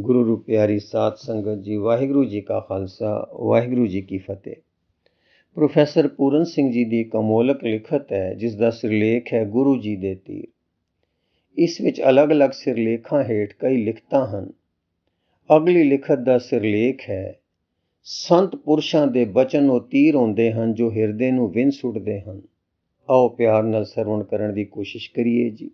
ਗੁਰੂ ਰੂਪਿਆਰੀ ਸਾਧ ਸੰਗਤ ਜੀ ਵਾਹਿਗੁਰੂ ਜੀ ਕਾ ਖਾਲਸਾ ਵਾਹਿਗੁਰੂ ਜੀ ਕੀ ਫਤਿਹ ਪ੍ਰੋਫੈਸਰ ਪੂਰਨ ਸਿੰਘ ਜੀ ਦੀ ਕਮੋਲਕ ਲਿਖਤ ਹੈ ਜਿਸ ਦਾ ਸਿਰਲੇਖ ਹੈ ਗੁਰੂ ਜੀ ਦੇ ਤੀਰ ਇਸ ਵਿੱਚ ਅਲੱਗ-ਅਲੱਗ ਸਿਰਲੇਖਾਂ ਹੇਠ ਕਈ ਲਿਖਤਾਂ ਹਨ ਅਗਲੀ ਲਿਖਤ ਦਾ ਸਿਰਲੇਖ ਹੈ ਸੰਤ ਪੁਰਸ਼ਾਂ ਦੇ ਬਚਨ ਉਹ ਤੀਰ ਹੁੰਦੇ ਹਨ ਜੋ ਹਿਰਦੇ ਨੂੰ ਵਿੰਨ ਸੁੱਟਦੇ ਹਨ ਆਓ ਪਿਆਰ ਨਾਲ ਸਰਵਣ ਕਰਨ ਦੀ ਕੋਸ਼ਿਸ਼ ਕਰੀਏ ਜੀ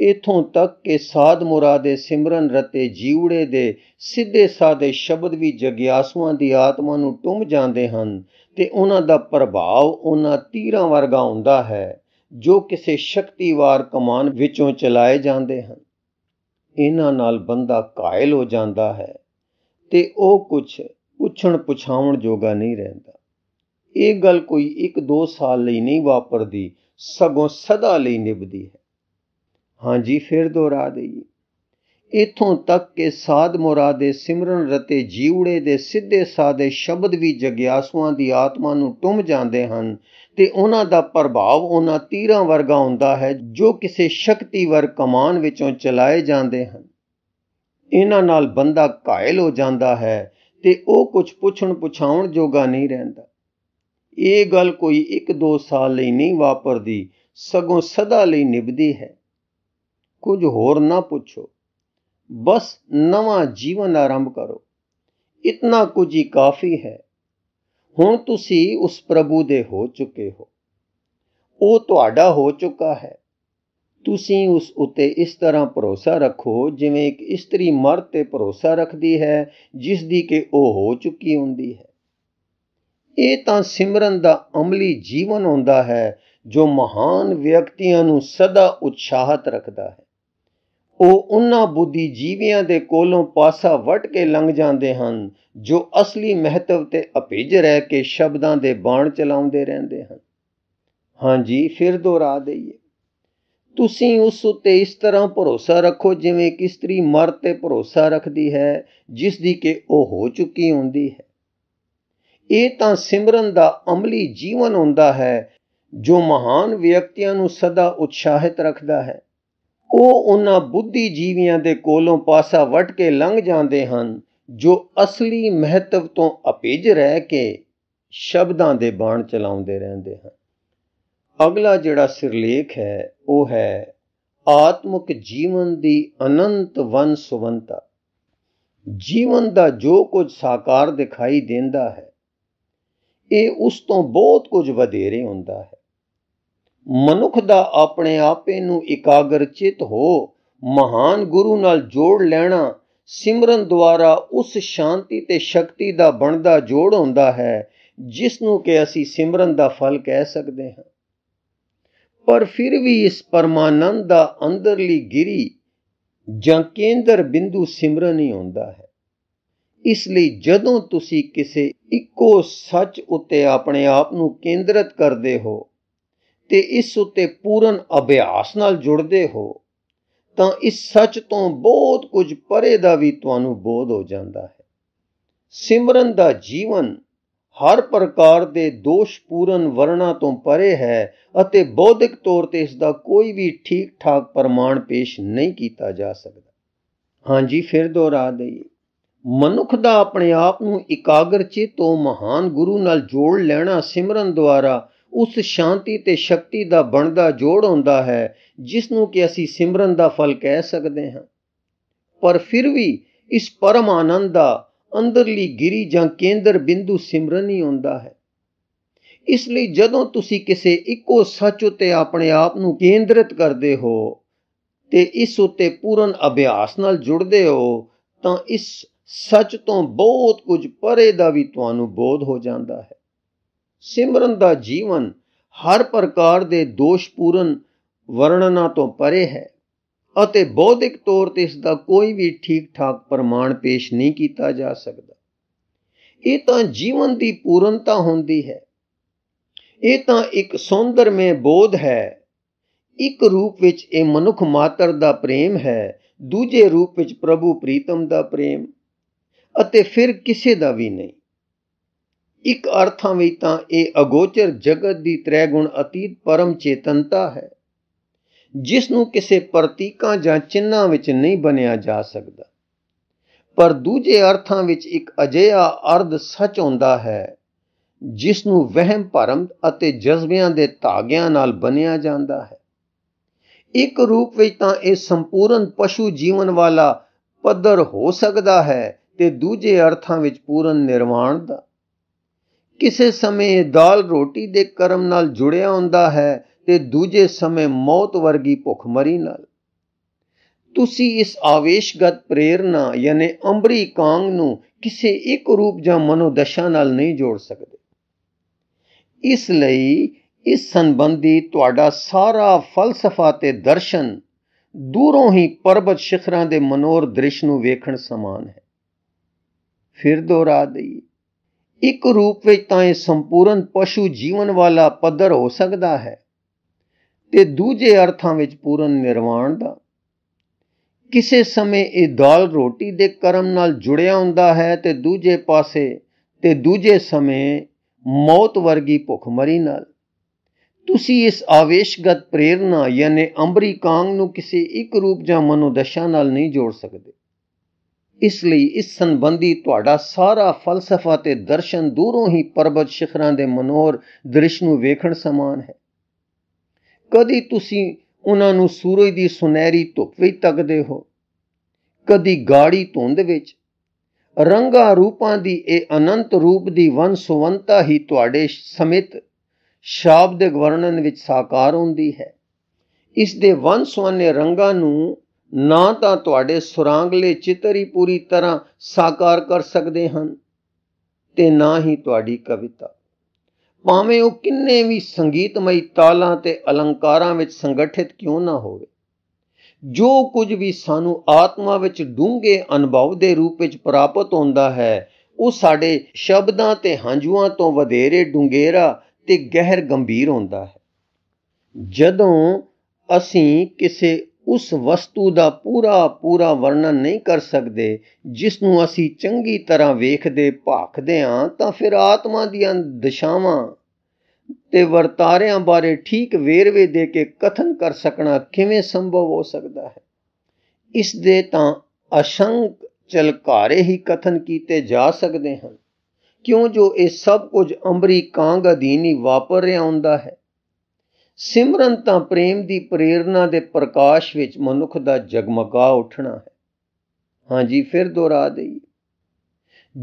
ਇਥੋਂ ਤੱਕ ਕਿ ਸਾਧ ਮੁਰਾਦੇ ਸਿਮਰਨ ਰਤੇ ਜੀਵੜੇ ਦੇ ਸਿੱਧੇ ਸਾਦੇ ਸ਼ਬਦ ਵੀ ਜਗਿਆਸੂਆਂ ਦੀ ਆਤਮਾ ਨੂੰ ਟੁੰਮ ਜਾਂਦੇ ਹਨ ਤੇ ਉਹਨਾਂ ਦਾ ਪ੍ਰਭਾਵ ਉਹਨਾਂ ਤੀਰਾਂ ਵਰਗਾ ਹੁੰਦਾ ਹੈ ਜੋ ਕਿਸੇ ਸ਼ਕਤੀਵਾਰ ਕਮਾਨ ਵਿੱਚੋਂ ਚਲਾਏ ਜਾਂਦੇ ਹਨ ਇਹਨਾਂ ਨਾਲ ਬੰਦਾ ਕਾਇਲ ਹੋ ਜਾਂਦਾ ਹੈ ਤੇ ਉਹ ਕੁਝ ਪੁੱਛਣ ਪੁਛਾਉਣ ਜੋਗਾ ਨਹੀਂ ਰਹਿੰਦਾ ਇਹ ਗੱਲ ਕੋਈ 1-2 ਸਾਲ ਲਈ ਨਹੀਂ ਵਾਪਰਦੀ ਸਗੋਂ ਸਦਾ ਲਈ ਨਿਭਦੀ ਹੈ ਹਾਂਜੀ ਫਿਰ ਦੁਹਰਾ ਦਈਏ ਇਥੋਂ ਤੱਕ ਕਿ ਸਾਧ ਦੇ ਸਿਮਰਨ ਰਤੇ ਜੀਵੜੇ ਦੇ ਸਿੱਧੇ ਸਾਦੇ ਸ਼ਬਦ ਵੀ ਜਗਿਆਸੂਆਂ ਦੀ ਆਤਮਾ ਨੂੰ ਟੁੰਮ ਜਾਂਦੇ ਹਨ ਤੇ ਉਹਨਾਂ ਦਾ ਪ੍ਰਭਾਵ ਉਹਨਾਂ ਤੀਰਾਂ ਵਰਗਾ ਹੁੰਦਾ ਹੈ ਜੋ ਕਿਸੇ ਸ਼ਕਤੀਵਰ ਕਮਾਨ ਵਿੱਚੋਂ ਚਲਾਏ ਜਾਂਦੇ ਹਨ ਇਹਨਾਂ ਨਾਲ ਬੰਦਾ ਘਾਇਲ ਹੋ ਜਾਂਦਾ ਹੈ ਤੇ ਉਹ ਕੁਝ ਪੁੱਛਣ ਪੁਛਾਉਣ ਜੋਗਾ ਨਹੀਂ ਰਹਿੰਦਾ ਇਹ ਗੱਲ ਕੋਈ 1-2 ਸਾਲ ਲਈ ਨਹੀਂ ਵਾਪਰਦੀ ਸਗੋਂ ਸਦਾ ਲਈ ਨਿਭਦੀ ਹੈ ਕੁਝ ਹੋਰ ਨਾ ਪੁੱਛੋ ਬਸ ਨਵਾਂ ਜੀਵਨ ਆਰੰਭ ਕਰੋ ਇਤਨਾ ਕੁਝ ਹੀ ਕਾਫੀ ਹੈ ਹੁਣ ਤੁਸੀਂ ਉਸ ਪ੍ਰਭੂ ਦੇ ਹੋ ਚੁੱਕੇ ਹੋ ਉਹ ਤੁਹਾਡਾ ਹੋ ਚੁੱਕਾ ਹੈ ਤੁਸੀਂ ਉਸ ਉਤੇ ਇਸ ਤਰ੍ਹਾਂ ਭਰੋਸਾ ਰੱਖੋ ਜਿਵੇਂ ਇੱਕ ਇਸਤਰੀ ਮਰਦ ਤੇ ਭਰੋਸਾ ਰੱਖਦੀ ਹੈ ਜਿਸ ਦੀ ਕਿ ਉਹ ਹੋ ਚੁੱਕੀ ਹੁੰਦੀ ਹੈ ਇਹ ਤਾਂ ਸਿਮਰਨ ਦਾ ਅਮਲੀ ਜੀਵਨ ਹੁੰਦਾ ਹੈ ਜੋ ਮਹਾਨ ਵਿਅਕਤੀਆਂ ਨੂੰ ਸਦਾ ਉਤਸ਼ਾਹਤ ਰੱਖਦਾ ਹੈ ਉਹ ਉਹਨਾਂ ਬੁੱਧੀਜੀਵੀਆਂ ਦੇ ਕੋਲੋਂ ਪਾਸਾ ਵਟ ਕੇ ਲੰਘ ਜਾਂਦੇ ਹਨ ਜੋ ਅਸਲੀ ਮਹੱਤਵ ਤੇ ਅਪੇਜ ਰਹਿ ਕੇ ਸ਼ਬਦਾਂ ਦੇ ਬਾਣ ਚਲਾਉਂਦੇ ਰਹਿੰਦੇ ਹਨ ਹਾਂਜੀ ਫਿਰ ਦੁਹਰਾ ਦਈਏ ਤੁਸੀਂ ਉਸ ਉਤੇ ਇਸ ਤਰ੍ਹਾਂ ਭਰੋਸਾ ਰੱਖੋ ਜਿਵੇਂ ਕਿ ਇਸਤਰੀ ਮਰ ਤੇ ਭਰੋਸਾ ਰੱਖਦੀ ਹੈ ਜਿਸ ਦੀ ਕਿ ਉਹ ਹੋ ਚੁੱਕੀ ਹੁੰਦੀ ਹੈ ਇਹ ਤਾਂ ਸਿਮਰਨ ਦਾ ਅਮਲੀ ਜੀਵਨ ਹੁੰਦਾ ਹੈ ਜੋ ਮਹਾਨ ਵਿਅਕਤੀਆਂ ਨੂੰ ਸਦਾ ਉਤਸ਼ਾਹਿਤ ਰੱਖਦਾ ਹੈ ਉਹ ਉਹਨਾਂ ਬੁੱਧੀਜੀਵੀਆਂ ਦੇ ਕੋਲੋਂ ਪਾਸਾ ਵਟ ਕੇ ਲੰਘ ਜਾਂਦੇ ਹਨ ਜੋ ਅਸਲੀ ਮਹੱਤਵ ਤੋਂ ਅਪੇਜ ਰਹਿ ਕੇ ਸ਼ਬਦਾਂ ਦੇ ਬਾਣ ਚਲਾਉਂਦੇ ਰਹਿੰਦੇ ਹਨ ਅਗਲਾ ਜਿਹੜਾ ਸਿਰਲੇਖ ਹੈ ਉਹ ਹੈ ਆਤਮਿਕ ਜੀਵਨ ਦੀ ਅਨੰਤ ਵਨ ਸੁਵੰਤਾ ਜੀਵਨ ਦਾ ਜੋ ਕੁਝ ਸਾਕਾਰ ਦਿਖਾਈ ਦਿੰਦਾ ਹੈ ਇਹ ਉਸ ਤੋਂ ਬਹੁਤ ਕੁਝ ਵਧੇਰੇ ਹੁੰਦਾ ਹੈ ਮਨੁੱਖ ਦਾ ਆਪਣੇ ਆਪੇ ਨੂੰ ਇਕਾਗਰ ਚਿਤ ਹੋ ਮਹਾਨ ਗੁਰੂ ਨਾਲ ਜੋੜ ਲੈਣਾ ਸਿਮਰਨ ਦੁਆਰਾ ਉਸ ਸ਼ਾਂਤੀ ਤੇ ਸ਼ਕਤੀ ਦਾ ਬਣਦਾ ਜੋੜ ਹੁੰਦਾ ਹੈ ਜਿਸ ਨੂੰ ਕਿ ਅਸੀਂ ਸਿਮਰਨ ਦਾ ਫਲ ਕਹਿ ਸਕਦੇ ਹਾਂ ਪਰ ਫਿਰ ਵੀ ਇਸ ਪਰਮਾਨੰਦ ਦਾ ਅੰਦਰਲੀ ਗਿਰੀ ਜਾਂ ਕੇਂਦਰ ਬਿੰਦੂ ਸਿਮਰਨ ਹੀ ਹੁੰਦਾ ਹੈ ਇਸ ਲਈ ਜਦੋਂ ਤੁਸੀਂ ਕਿਸੇ ਇੱਕੋ ਸੱਚ ਉੱਤੇ ਆਪਣੇ ਆਪ ਨੂੰ ਕੇਂਦਰਿਤ ਕਰਦੇ ਹੋ ਤੇ ਇਸ ਉਤੇ ਪੂਰਨ ਅਭਿਆਸ ਨਾਲ ਜੁੜਦੇ ਹੋ ਤਾਂ ਇਸ ਸੱਚ ਤੋਂ ਬਹੁਤ ਕੁਝ ਪਰੇ ਦਾ ਵੀ ਤੁਹਾਨੂੰ ਬੋਧ ਹੋ ਜਾਂਦਾ ਹੈ ਸਿਮਰਨ ਦਾ ਜੀਵਨ ਹਰ ਪ੍ਰਕਾਰ ਦੇ ਦੋਸ਼ਪੂਰਨ ਵਰਣਾ ਤੋਂ ਪਰੇ ਹੈ ਅਤੇ ਬੌਧਿਕ ਤੌਰ ਤੇ ਇਸ ਦਾ ਕੋਈ ਵੀ ਠੀਕ ਠਾਕ ਪ੍ਰਮਾਣ ਪੇਸ਼ ਨਹੀਂ ਕੀਤਾ ਜਾ ਸਕਦਾ ਹਾਂਜੀ ਫਿਰ ਦੁਹਰਾ ਦਈਏ ਮਨੁੱਖ ਦਾ ਆਪਣੇ ਆਪ ਨੂੰ ਇਕਾਗਰ ਚਿਤ ਤੋਂ ਮਹਾਨ ਗੁਰੂ ਨਾਲ ਜੋੜ ਲੈਣਾ ਸਿਮਰਨ ਦੁਆਰਾ ਉਸ ਸ਼ਾਂਤੀ ਤੇ ਸ਼ਕਤੀ ਦਾ ਬਣਦਾ ਜੋੜ ਹੁੰਦਾ ਹੈ ਜਿਸ ਨੂੰ ਕਿ ਅਸੀਂ ਸਿਮਰਨ ਦਾ ਫਲ ਕਹਿ ਸਕਦੇ ਹਾਂ ਪਰ ਫਿਰ ਵੀ ਇਸ ਪਰਮ ਆਨੰਦ ਦਾ ਅੰਦਰਲੀ ਗਿਰੀ ਜਾਂ ਕੇਂਦਰ ਬਿੰਦੂ ਸਿਮਰਨ ਹੀ ਹੁੰਦਾ ਹੈ ਇਸ ਲਈ ਜਦੋਂ ਤੁਸੀਂ ਕਿਸੇ ਇੱਕੋ ਸੱਚ ਉਤੇ ਆਪਣੇ ਆਪ ਨੂੰ ਕੇਂਦਰਿਤ ਕਰਦੇ ਹੋ ਤੇ ਇਸ ਉਤੇ ਪੂਰਨ ਅਭਿਆਸ ਨਾਲ ਜੁੜਦੇ ਹੋ ਤਾਂ ਇਸ ਸੱਚ ਤੋਂ ਬਹੁਤ ਕੁਝ ਪਰੇ ਦਾ ਵੀ ਤੁਹਾਨੂੰ ਬੋਧ ਹੋ ਜਾਂਦਾ ਹੈ ਸਿਮਰਨ ਦਾ ਜੀਵਨ ਹਰ ਪ੍ਰਕਾਰ ਦੇ ਦੋਸ਼ਪੂਰਨ ਵਰਣਨਾ ਤੋਂ ਪਰੇ ਹੈ ਅਤੇ ਬੌਧਿਕ ਤੌਰ ਤੇ ਇਸ ਦਾ ਕੋਈ ਵੀ ਠੀਕ ਠਾਕ ਪ੍ਰਮਾਣ ਪੇਸ਼ ਨਹੀਂ ਕੀਤਾ ਜਾ ਸਕਦਾ ਇਹ ਤਾਂ ਜੀਵਨ ਦੀ ਪੂਰਨਤਾ ਹੁੰਦੀ ਹੈ ਇਹ ਤਾਂ ਇੱਕ ਸੌਂਦਰਮੇ ਬੋਧ ਹੈ ਇੱਕ ਰੂਪ ਵਿੱਚ ਇਹ ਮਨੁੱਖ ਮਾਤਰ ਦਾ ਪ੍ਰੇਮ ਹੈ ਦੂਜੇ ਰੂਪ ਵਿੱਚ ਪ੍ਰਭੂ ਪ੍ਰੀਤਮ ਦਾ ਪ੍ਰੇਮ ਅਤੇ ਫਿਰ ਕਿਸੇ ਦਾ ਵੀ ਨਹੀਂ ਇੱਕ ਅਰਥਾਂ ਵਿੱਚ ਤਾਂ ਇਹ ਅਗੋਚਰ ਜਗਤ ਦੀ ਤ੍ਰੈਗੁਣ ਅਤੀਤ ਪਰਮ ਚੇਤਨਤਾ ਹੈ ਜਿਸ ਨੂੰ ਕਿਸੇ ਪ੍ਰਤੀਕਾਂ ਜਾਂ ਚਿੰਨਾਂ ਵਿੱਚ ਨਹੀਂ ਬਣਿਆ ਜਾ ਸਕਦਾ ਪਰ ਦੂਜੇ ਅਰਥਾਂ ਵਿੱਚ ਇੱਕ ਅਜਿਹਾ ਅਰਧ ਸੱਚ ਹੁੰਦਾ ਹੈ ਜਿਸ ਨੂੰ ਵਹਿਮ ਭਰਮ ਅਤੇ ਜਜ਼ਬਿਆਂ ਦੇ ਧਾਗਿਆਂ ਨਾਲ ਬਣਿਆ ਜਾਂਦਾ ਹੈ ਇੱਕ ਰੂਪ ਵਿੱਚ ਤਾਂ ਇਹ ਸੰਪੂਰਨ ਪਸ਼ੂ ਜੀਵਨ ਵਾਲਾ ਪੱਧਰ ਹੋ ਸਕਦਾ ਹੈ ਤੇ ਦੂਜੇ ਅਰਥਾਂ ਵਿੱਚ ਪੂਰਨ ਨਿਰਵਾਣ ਦਾ ਕਿਸੇ ਸਮੇਂ ਦਾਲ ਰੋਟੀ ਦੇ ਕਰਮ ਨਾਲ ਜੁੜਿਆ ਹੁੰਦਾ ਹੈ ਤੇ ਦੂਜੇ ਸਮੇਂ ਮੌਤ ਵਰਗੀ ਭੁੱਖਮਰੀ ਨਾਲ ਤੁਸੀਂ ਇਸ ਆਵੇਸ਼ਗਤ ਪ੍ਰੇਰਣਾ ਯਾਨੀ ਅੰਬਰੀ ਕਾਂਗ ਨੂੰ ਕਿਸੇ ਇੱਕ ਰੂਪ ਜਾਂ ਮਨੋਦਸ਼ਾ ਨਾਲ ਨਹੀਂ ਜੋੜ ਸਕਦੇ ਇਸ ਲਈ ਇਸ ਸੰਬੰਧੀ ਤੁਹਾਡਾ ਸਾਰਾ ਫਲਸਫਾ ਤੇ ਦਰਸ਼ਨ ਦੂਰੋਂ ਹੀ ਪਰਬਤ ਸ਼ਿਖਰਾਂ ਦੇ ਮਨੋਰ ਦ੍ਰਿਸ਼ ਨੂੰ ਵੇਖਣ ਸਮਾਨ ਹੈ ਫਿਰ ਦੁਹਰਾ ਦਈਏ ਇੱਕ ਰੂਪ ਵਿੱਚ ਤਾਂ ਇਹ ਸੰਪੂਰਨ ਪਸ਼ੂ ਜੀਵਨ ਵਾਲਾ ਪੱਧਰ ਹੋ ਸਕਦਾ ਹੈ ਤੇ ਦੂਜੇ ਅਰਥਾਂ ਵਿੱਚ ਪੂਰਨ ਨਿਰਵਾਣ ਦਾ ਕਿਸੇ ਸਮੇਂ ਇਹ ਦਾਲ ਰੋਟੀ ਦੇ ਕਰਮ ਨਾਲ ਜੁੜਿਆ ਹੁੰਦਾ ਹੈ ਤੇ ਦੂਜੇ ਪਾਸੇ ਤੇ ਦੂਜੇ ਸਮੇਂ ਮੌਤ ਵਰਗੀ ਭੁੱਖਮਰੀ ਨਾਲ ਤੁਸੀਂ ਇਸ ਆਵੇਸ਼ਗਤ ਪ੍ਰੇਰਣਾ ਯਾਨੀ ਅੰਬਰੀ ਕਾਂਗ ਨੂੰ ਕਿਸੇ ਇੱਕ ਰੂਪ ਜਾਂ ਮਨੋਦਸ਼ਾ ਨਾਲ ਨਹੀਂ ਜੋੜ ਸਕਦੇ ਇਸ ਲਈ ਇਸ ਸੰਬੰਧੀ ਤੁਹਾਡਾ ਸਾਰਾ ਫਲਸਫਾ ਤੇ ਦਰਸ਼ਨ ਦੂਰੋਂ ਹੀ ਪਰਬਤ ਸ਼ਿਖਰਾਂ ਦੇ ਮਨੋਰ ਦ੍ਰਿਸ਼ ਨੂੰ ਵੇਖਣ ਸਮਾਨ ਹੈ ਕਦੀ ਤੁਸੀਂ ਉਹਨਾਂ ਨੂੰ ਸੂਰਜ ਦੀ ਸੁਨਹਿਰੀ ਧੁੱਪ ਵਿੱਚ ਤੱਕਦੇ ਹੋ ਕਦੀ ਗਾੜੀ ਧੁੰਦ ਵਿੱਚ ਰੰਗਾ ਰੂਪਾਂ ਦੀ ਇਹ ਅਨੰਤ ਰੂਪ ਦੀ ਵਨ ਸੁਵੰਤਾ ਹੀ ਤੁਹਾਡੇ ਸਮਿਤ ਸ਼ਾਬਦਿਕ ਵਰਣਨ ਵਿੱਚ ਸਾਕਾਰ ਹੁੰਦੀ ਹੈ ਇਸ ਦੇ ਵਨ ਸੁਵੰਨੇ ਰੰਗਾਂ ਨੂੰ ਨਾ ਤਾਂ ਤੁਹਾਡੇ ਸੁਰਾਂਗਲੇ ਚਿੱਤਰ ਹੀ ਪੂਰੀ ਤਰ੍ਹਾਂ ਸਾਕਾਰ ਕਰ ਸਕਦੇ ਹਨ ਤੇ ਨਾ ਹੀ ਤੁਹਾਡੀ ਕਵਿਤਾ ਭਾਵੇਂ ਉਹ ਕਿੰਨੇ ਵੀ ਸੰਗੀਤਮਈ ਤਾਲਾਂ ਤੇ ਅਲੰਕਾਰਾਂ ਵਿੱਚ ਸੰਗਠਿਤ ਕਿਉਂ ਨਾ ਹੋਵੇ ਜੋ ਕੁਝ ਵੀ ਸਾਨੂੰ ਆਤਮਾ ਵਿੱਚ ਡੂੰਘੇ ਅਨੁਭਵ ਦੇ ਰੂਪ ਵਿੱਚ ਪ੍ਰਾਪਤ ਹੁੰਦਾ ਹੈ ਉਹ ਸਾਡੇ ਸ਼ਬਦਾਂ ਤੇ ਹੰਝੂਆਂ ਤੋਂ ਵਧੇਰੇ ਡੂੰਘੇਰਾ ਤੇ ਗਹਿਰ ਗੰਭੀਰ ਹੁੰਦਾ ਹੈ ਜਦੋਂ ਅਸੀਂ ਕਿਸੇ ਉਸ ਵਸਤੂ ਦਾ ਪੂਰਾ ਪੂਰਾ ਵਰਣਨ ਨਹੀਂ ਕਰ ਸਕਦੇ ਜਿਸ ਨੂੰ ਅਸੀਂ ਚੰਗੀ ਤਰ੍ਹਾਂ ਵੇਖਦੇ ਭਾਖਦੇ ਹਾਂ ਤਾਂ ਫਿਰ ਆਤਮਾ ਦੀਆਂ ਦਿਸ਼ਾਵਾਂ ਤੇ ਵਰਤਾਰਿਆਂ ਬਾਰੇ ਠੀਕ ਵੇਰਵੇ ਦੇ ਕੇ ਕਥਨ ਕਰ ਸਕਣਾ ਕਿਵੇਂ ਸੰਭਵ ਹੋ ਸਕਦਾ ਹੈ ਇਸ ਦੇ ਤਾਂ ਅਸ਼ੰਕ ਚਲਕਾਰੇ ਹੀ ਕਥਨ ਕੀਤੇ ਜਾ ਸਕਦੇ ਹਨ ਕਿਉਂ ਜੋ ਇਹ ਸਭ ਕੁਝ ਅੰਬਰੀ ਕਾਂਗ ਅਧੀਨੀ ਵਾਪਰ ਰਿਹਾ ਹੁੰਦਾ ਹੈ ਸਿਮਰਨ ਤਾਂ ਪ੍ਰੇਮ ਦੀ ਪ੍ਰੇਰਣਾ ਦੇ ਪ੍ਰਕਾਸ਼ ਵਿੱਚ ਮਨੁੱਖ ਦਾ ਜਗਮਗਾ ਉੱਠਣਾ ਹੈ ਹਾਂਜੀ ਫਿਰ ਦੁਹਰਾ ਦਈਏ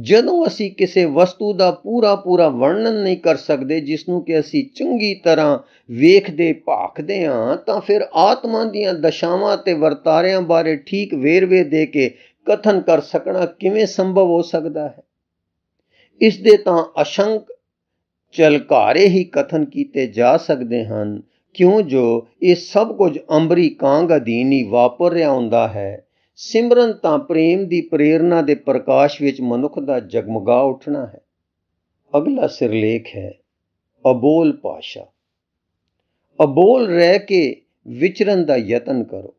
ਜਦੋਂ ਅਸੀਂ ਕਿਸੇ ਵਸਤੂ ਦਾ ਪੂਰਾ ਪੂਰਾ ਵਰਣਨ ਨਹੀਂ ਕਰ ਸਕਦੇ ਜਿਸ ਨੂੰ ਕਿ ਅਸੀਂ ਚੰਗੀ ਤਰ੍ਹਾਂ ਵੇਖਦੇ ਭਾਖਦੇ ਹਾਂ ਤਾਂ ਫਿਰ ਆਤਮਾ ਦੀਆਂ ਦਸ਼ਾਵਾਂ ਤੇ ਵਰਤਾਰਿਆਂ ਬਾਰੇ ਠੀਕ ਵੇਰਵੇ ਦੇ ਕੇ ਕਥਨ ਕਰ ਸਕਣਾ ਕਿਵੇਂ ਸੰਭਵ ਹੋ ਸਕਦਾ ਹੈ ਇਸ ਦੇ ਤਾਂ ਅਸ਼ੰਕ ਚਲਕਾਰੇ ਹੀ ਕਥਨ ਕੀਤੇ ਜਾ ਸਕਦੇ ਹਨ ਕਿਉਂ ਜੋ ਇਹ ਸਭ ਕੁਝ ਅੰਬਰੀ ਕਾਂਗ ਅਧੀਨ ਹੀ ਵਾਪਰ ਰਿਹਾ ਹੁੰਦਾ ਹੈ ਸਿਮਰਨ ਤਾਂ ਪ੍ਰੇਮ ਦੀ ਪ੍ਰੇਰਣਾ ਦੇ ਪ੍ਰਕਾਸ਼ ਵਿੱਚ ਮਨੁੱਖ ਦਾ ਜਗਮਗਾ ਉੱਠਣਾ ਹੈ ਅਗਲਾ ਸਿਰਲੇਖ ਹੈ ਅਬੋਲ ਪਾਸ਼ਾ ਅਬੋਲ ਰਹਿ ਕੇ ਵਿਚਰਨ ਦਾ ਯਤਨ ਕਰੋ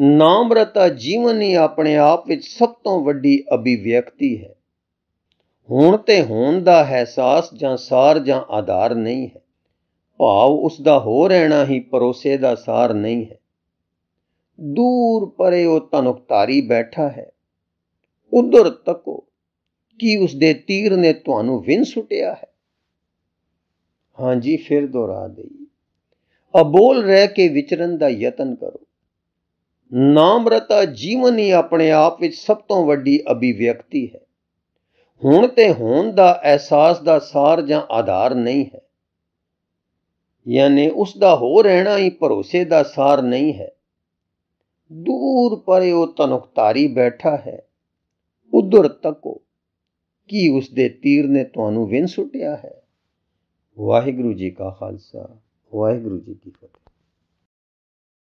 ਨਾਮਰਤਾ ਜੀਵਨ ਹੀ ਆਪਣੇ ਆਪ ਵਿੱਚ ਸਭ ਤੋਂ ਵੱਡੀ ਅਭਿਵਿਅਕਤੀ ਹੈ ਹੁਣ ਤੇ ਹੋਣ ਦਾ ਅਹਿਸਾਸ ਜਾਂ ਸਾਰ ਜਾਂ ਆਧਾਰ ਨਹੀਂ ਹੈ ਭਾਵ ਉਸ ਦਾ ਹੋ ਰਹਿਣਾ ਹੀ ਪਰੋਸੇ ਦਾ ਸਾਰ ਨਹੀਂ ਹੈ ਦੂਰ ਪਰੇ ਉਹ ਤਨੁਕਤਾਰੀ ਬੈਠਾ ਹੈ ਉਧਰ ਤੱਕੋ ਕਿ ਉਸ ਦੇ ਤੀਰ ਨੇ ਤੁਹਾਨੂੰ ਵਿੰਨ ਸੁਟਿਆ ਹੈ ਹਾਂਜੀ ਫਿਰ ਦੁਹਰਾ ਅਬ ਅਬੋਲ ਰਹਿ ਕੇ ਵਿਚਰਨ ਦਾ ਯਤਨ ਕਰੋ ਨਾਮਰਤਾ ਜੀਵਨ ਹੀ ਆਪਣੇ ਆਪ ਵਿੱਚ ਸਭ ਤੋਂ ਵੱਡੀ ਅਭਿਵਿਅਕਤੀ ਹੈ ਹੁਣ ਤੇ ਹੋਣ ਦਾ ਅਹਿਸਾਸ ਦਾ ਸਾਰ ਜਾਂ ਆਧਾਰ ਨਹੀਂ ਹੈ ਯਾਨੀ ਉਸ ਦਾ ਹੋ ਰਹਿਣਾ ਹੀ ਭਰੋਸੇ ਦਾ ਸਾਰ ਨਹੀਂ ਹੈ ਦੂਰ ਪਰੇ ਉਹ ਤਨੁਕਤਾਰੀ ਬੈਠਾ ਹੈ ਉਧਰ ਤੱਕੋ ਕੀ ਉਸ ਦੇ ਤੀਰ ਨੇ ਤੁਹਾਨੂੰ ਵਿੰਨ ਸੁਟਿਆ ਹੈ ਵਾਹਿਗੁਰੂ ਜੀ ਕਾ ਖਾਲਸਾ ਵਾਹਿਗੁਰੂ ਜੀ ਕੀ ਫਤਿਹ